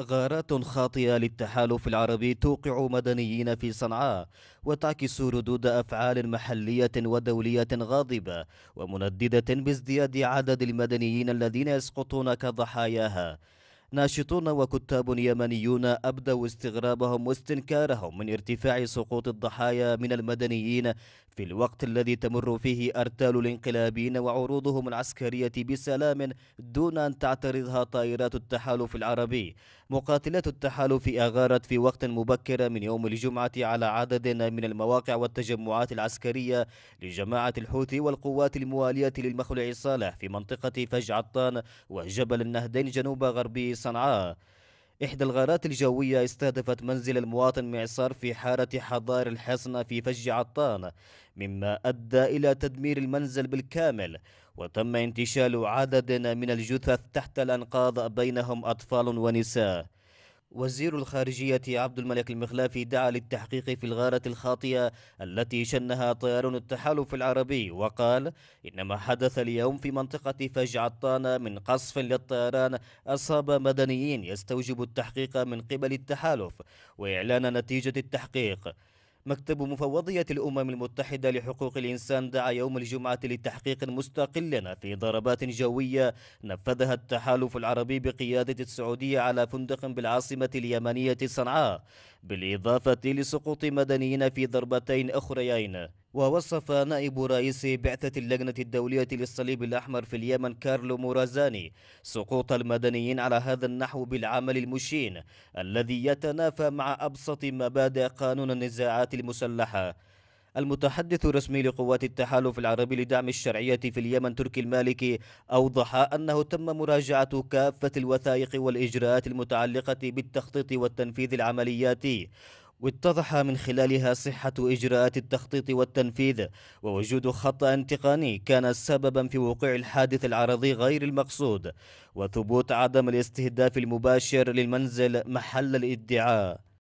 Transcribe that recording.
غارات خاطئة للتحالف العربي توقع مدنيين في صنعاء وتعكس ردود أفعال محلية ودولية غاضبة ومنددة بازدياد عدد المدنيين الذين يسقطون كضحاياها ناشطون وكتاب يمنيون أبدوا استغرابهم واستنكارهم من ارتفاع سقوط الضحايا من المدنيين في الوقت الذي تمر فيه أرتال الانقلابين وعروضهم العسكرية بسلام دون أن تعترضها طائرات التحالف العربي مقاتلات التحالف أغارت في وقت مبكر من يوم الجمعة على عدد من المواقع والتجمعات العسكرية لجماعة الحوثي والقوات الموالية للمخلع صالح في منطقة فجعطان وجبل النهدين جنوب غربي صنعاء إحدى الغارات الجوية استهدفت منزل المواطن معصار في حارة حضار الحصن في فج عطان مما أدى إلى تدمير المنزل بالكامل وتم انتشال عدد من الجثث تحت الأنقاض بينهم أطفال ونساء وزير الخارجية عبد الملك المخلافي دعا للتحقيق في الغارة الخاطئة التي شنها طيران التحالف العربي وقال إن ما حدث اليوم في منطقة فجعطان من قصف للطيران أصاب مدنيين يستوجب التحقيق من قبل التحالف وإعلان نتيجة التحقيق مكتب مفوضية الأمم المتحدة لحقوق الإنسان دعا يوم الجمعة لتحقيق مستقل في ضربات جوية نفذها التحالف العربي بقيادة السعودية على فندق بالعاصمة اليمنية صنعاء بالإضافة لسقوط مدنيين في ضربتين أخريين ووصف نائب رئيس بعثة اللجنة الدولية للصليب الأحمر في اليمن كارلو مورازاني سقوط المدنيين على هذا النحو بالعمل المشين الذي يتنافى مع أبسط مبادئ قانون النزاعات المسلحة المتحدث الرسمي لقوات التحالف العربي لدعم الشرعية في اليمن تركي المالكي أوضح أنه تم مراجعة كافة الوثائق والإجراءات المتعلقة بالتخطيط والتنفيذ العملياتي واتضح من خلالها صحة إجراءات التخطيط والتنفيذ ووجود خط تقني كان سببا في وقوع الحادث العرضي غير المقصود وثبوت عدم الاستهداف المباشر للمنزل محل الادعاء